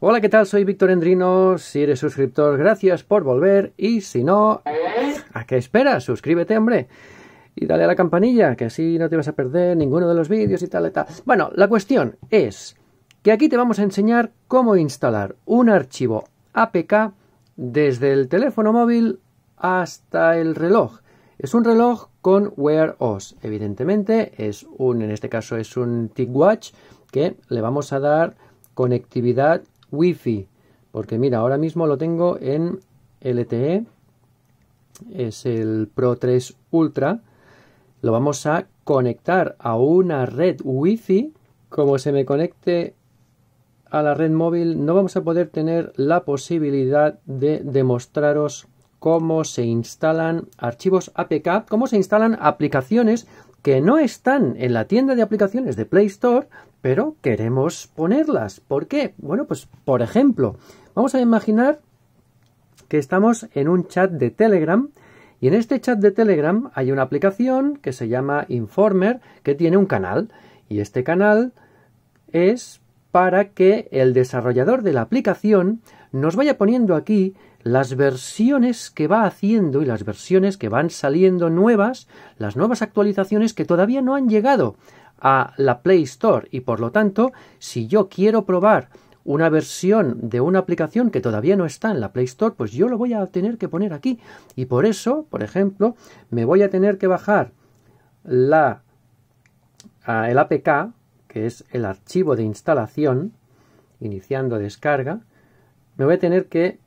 Hola, ¿qué tal? Soy Víctor Endrino. Si eres suscriptor, gracias por volver. Y si no, ¿a qué esperas? Suscríbete, hombre. Y dale a la campanilla, que así no te vas a perder ninguno de los vídeos y tal y tal. Bueno, la cuestión es que aquí te vamos a enseñar cómo instalar un archivo APK desde el teléfono móvil hasta el reloj. Es un reloj con Wear OS. Evidentemente, es un, en este caso es un TicWatch que le vamos a dar conectividad wifi Porque mira, ahora mismo lo tengo en LTE. Es el Pro 3 Ultra. Lo vamos a conectar a una red wifi Como se me conecte a la red móvil, no vamos a poder tener la posibilidad de demostraros cómo se instalan archivos APK, cómo se instalan aplicaciones que no están en la tienda de aplicaciones de Play Store, pero queremos ponerlas. ¿Por qué? Bueno, pues por ejemplo, vamos a imaginar que estamos en un chat de Telegram y en este chat de Telegram hay una aplicación que se llama Informer que tiene un canal y este canal es para que el desarrollador de la aplicación nos vaya poniendo aquí las versiones que va haciendo y las versiones que van saliendo nuevas, las nuevas actualizaciones que todavía no han llegado a la Play Store y por lo tanto, si yo quiero probar una versión de una aplicación que todavía no está en la Play Store, pues yo lo voy a tener que poner aquí. Y por eso, por ejemplo, me voy a tener que bajar la, el APK, que es el archivo de instalación, iniciando descarga, me voy a tener que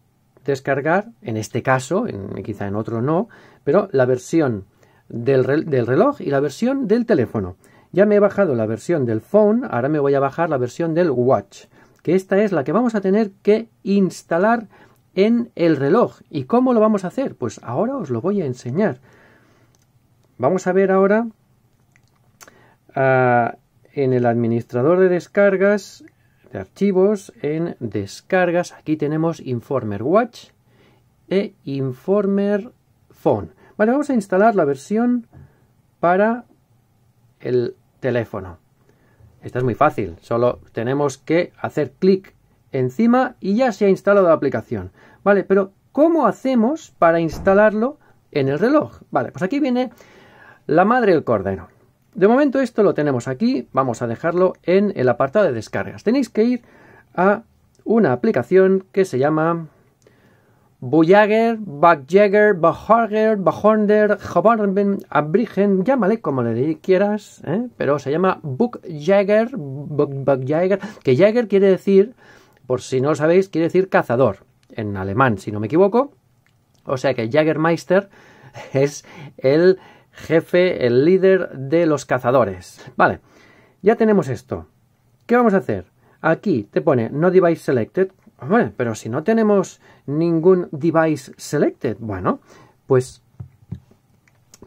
descargar, en este caso, quizá en otro no, pero la versión del, reloj y la versión del teléfono. Ya me he bajado la versión del phone, ahora me voy a bajar la versión del watch, que esta es la que vamos a tener que instalar en el reloj. ¿Y cómo lo vamos a hacer? Pues ahora os lo voy a enseñar. Vamos a ver ahora ah, en el administrador de descargas, de archivos, en descargas, aquí tenemos Informer Watch e Informer Phone. Vale, vamos a instalar la versión para el teléfono. Esto es muy fácil, solo tenemos que hacer clic encima y ya se ha instalado la aplicación. Vale, pero ¿cómo hacemos para instalarlo en el reloj? Vale, pues aquí viene la madre del cordero. De momento esto lo tenemos aquí, vamos a dejarlo en el apartado de descargas. Tenéis que ir a una aplicación que se llama Bujager, Bugjager, Bajorger, Bajonder, Jabarben, Abrigen, llámale como le quieras, ¿eh? pero se llama Bugjager, que Jagger quiere decir, por si no lo sabéis, quiere decir cazador, en alemán, si no me equivoco. O sea que Jaggermeister es el jefe, el líder de los cazadores. Vale, ya tenemos esto. ¿Qué vamos a hacer? Aquí te pone no device selected, pero si no tenemos ningún device selected, bueno, pues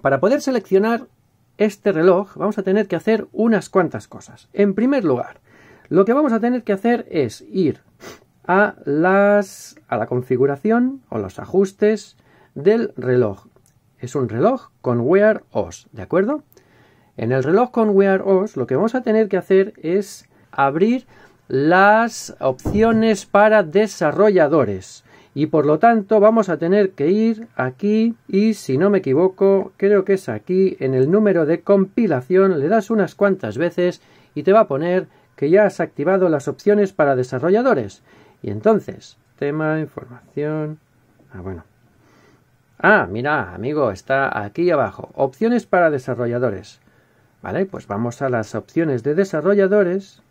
para poder seleccionar este reloj vamos a tener que hacer unas cuantas cosas. En primer lugar, lo que vamos a tener que hacer es ir a las a la configuración o los ajustes del reloj. Es un reloj con Wear OS, ¿de acuerdo? En el reloj con Wear OS lo que vamos a tener que hacer es abrir las opciones para desarrolladores y por lo tanto vamos a tener que ir aquí y si no me equivoco creo que es aquí en el número de compilación le das unas cuantas veces y te va a poner que ya has activado las opciones para desarrolladores y entonces tema información ah bueno ah mira amigo está aquí abajo opciones para desarrolladores vale pues vamos a las opciones de desarrolladores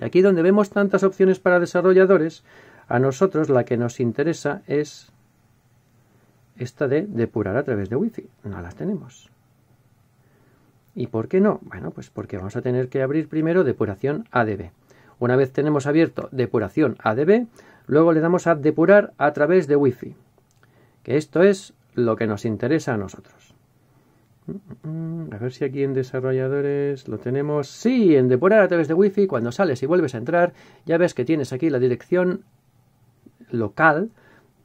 Aquí donde vemos tantas opciones para desarrolladores, a nosotros la que nos interesa es esta de depurar a través de Wi-Fi. No la tenemos. ¿Y por qué no? Bueno, pues porque vamos a tener que abrir primero depuración ADB. Una vez tenemos abierto depuración ADB, luego le damos a depurar a través de Wi-Fi, que esto es lo que nos interesa a nosotros. Mm, mm, a ver si aquí en desarrolladores lo tenemos. Sí, en depurar a través de Wi-Fi, cuando sales y vuelves a entrar, ya ves que tienes aquí la dirección local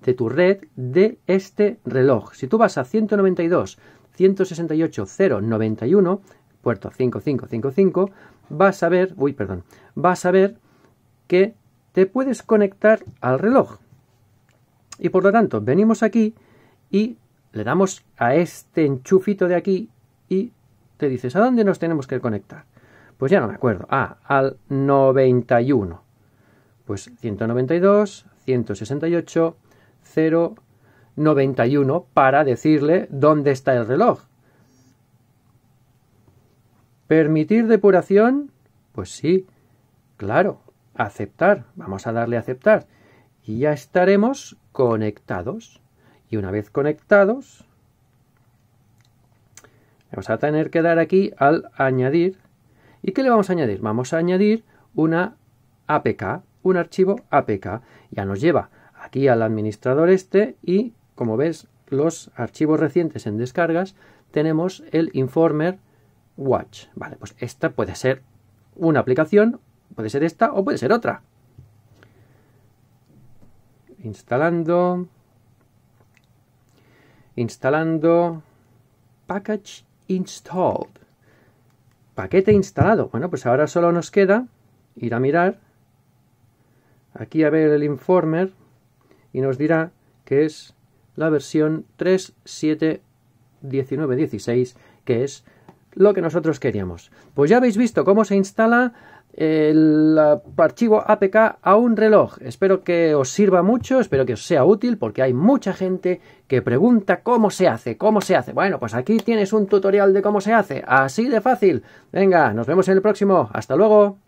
de tu red de este reloj. Si tú vas a 192 puerto 5555, vas a ver, uy, perdón, vas a ver que te puedes conectar al reloj. Y por lo tanto, venimos aquí y le damos a este enchufito de aquí y te dices, ¿a dónde nos tenemos que conectar? Pues ya no me acuerdo. Ah, al 91. Pues 192, 168, 0, 91 para decirle dónde está el reloj. ¿Permitir depuración? Pues sí, claro, aceptar. Vamos a darle a aceptar. Y ya estaremos conectados. Y una vez conectados, vamos a tener que dar aquí al añadir. ¿Y qué le vamos a añadir? Vamos a añadir una APK, un archivo APK. Ya nos lleva aquí al administrador este y, como ves, los archivos recientes en descargas, tenemos el informer watch. Vale, pues esta puede ser una aplicación, puede ser esta o puede ser otra. Instalando instalando package installed. Paquete instalado. Bueno, pues ahora solo nos queda ir a mirar aquí a ver el informer y nos dirá que es la versión 3.7.19.16, que es lo que nosotros queríamos. Pues ya habéis visto cómo se instala el archivo APK a un reloj. Espero que os sirva mucho, espero que os sea útil porque hay mucha gente que pregunta cómo se hace, cómo se hace. Bueno, pues aquí tienes un tutorial de cómo se hace, así de fácil. Venga, nos vemos en el próximo. Hasta luego.